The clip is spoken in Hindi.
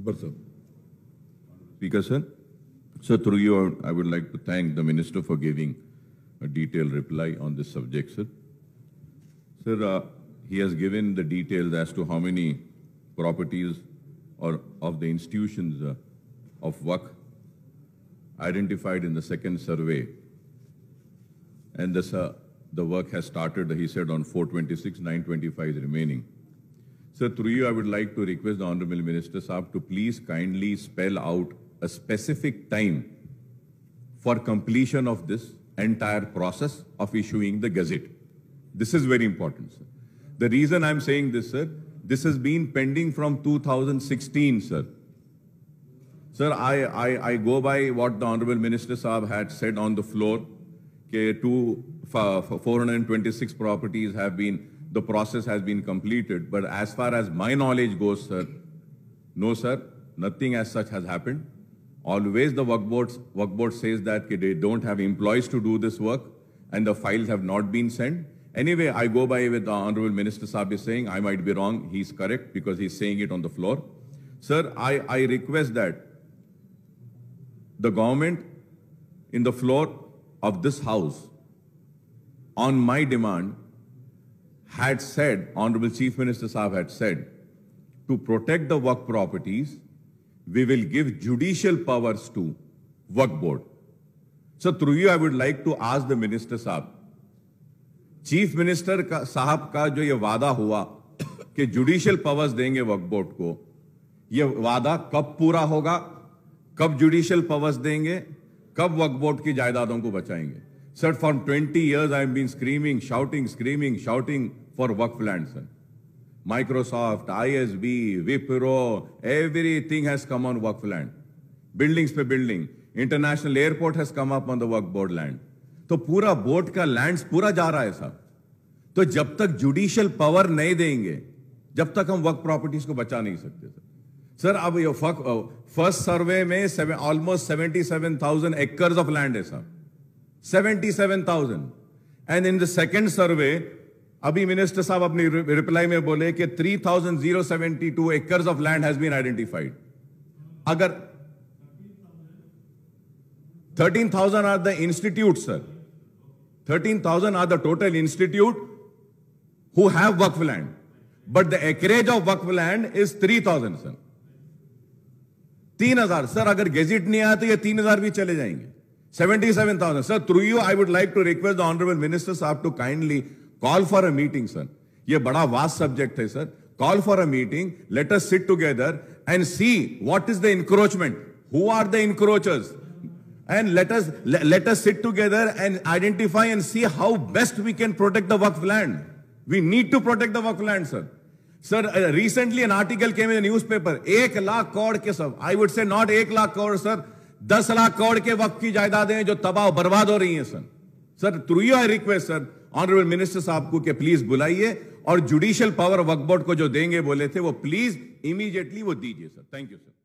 Akbar sir. Speaker sir, so through you, I would like to thank the minister for giving a detailed reply on this subject, sir. Sir, uh, he has given the details as to how many properties or of the institutions uh, of work identified in the second survey. And this, uh, the work has started, he said, on 426, 925 is remaining. So through you, I would like to request the Honorable Minister Saab to please kindly spell out a specific time for completion of this entire process of issuing the gazette. This is very important, sir. The reason I'm saying this, sir, this has been pending from 2016, sir. Sir, I, I, I go by what the Honorable Minister Saab had said on the floor. Okay, two, 426 properties have been the process has been completed. But as far as my knowledge goes, sir, no, sir, nothing as such has happened. Always the work board, work board says that they don't have employees to do this work and the files have not been sent. Anyway, I go by with the Honorable Minister Saab is saying, I might be wrong, he's correct because he's saying it on the floor. Sir, I, I request that the government in the floor of this house on my demand had said, Honorable Chief Minister Saab had said, to protect the work properties, we will give judicial powers to work board. So through you, I would like to ask the Minister Saab, Chief Minister ka, साहब ka jo ye वादा hua, ke judicial powers denge work board ko, ye वादा kab pura hoga, kab judicial powers denge, kab work board ki जायदादों ko bachayenge. Sir, for 20 years I have been screaming, shouting, screaming, shouting, for Wakf lands. Microsoft, ISB, Wipro, everything has come on Wakf land. Buildings पे building. International airport has come up on the Wakf board land. तो पूरा बोर्ड का लैंड्स पूरा जा रहा है साहब तो जब तक जुडिशियल पावर नहीं देंगे जब तक हम वक्त प्रॉपर्टीज को बचा नहीं सकते सर सर अब ये फर्स्ट सर्वे uh, में almost seventy seven thousand acres of land है साहब seventy seven thousand and in the second survey अभी मिनिस्टर साहब अपनी रिप्लाई में बोले कि 3072 acres of land has been identified अगर 13,000 are the institute sir 13,000 are the total institute who have Waqf land but the acreage of Waqf land is 3,000 sir तीन हजार सर अगर गेजिट नहीं आया तो ये 3,000 भी चले जाएंगे seventy seven thousand sir through you I would like to request the honourable minister साहब to kindly call for a meeting sir ये बड़ा वास्ट सब्जेक्ट है sir call for a meeting let us sit together and see what is the encroachment who are the encroachers and let us let us sit together and identify and see how best we can protect the वर्क land we need to protect the वर्क land sir sir recently an article came in newspaper एक लाख करोड़ के सब आई वुड से नॉट एक लाख करोड़ सर दस लाख करोड़ के वक्त की जायदादें जो तबाह बर्बाद हो रही हैं sir sir through you I request sir honourable minister साहब को कि प्लीज बुलाइए और जुडिशियल पावर वर्क बोर्ड को जो देंगे बोले थे वो प्लीज इमीडिएटली वो दीजिए सर थैंक यू सर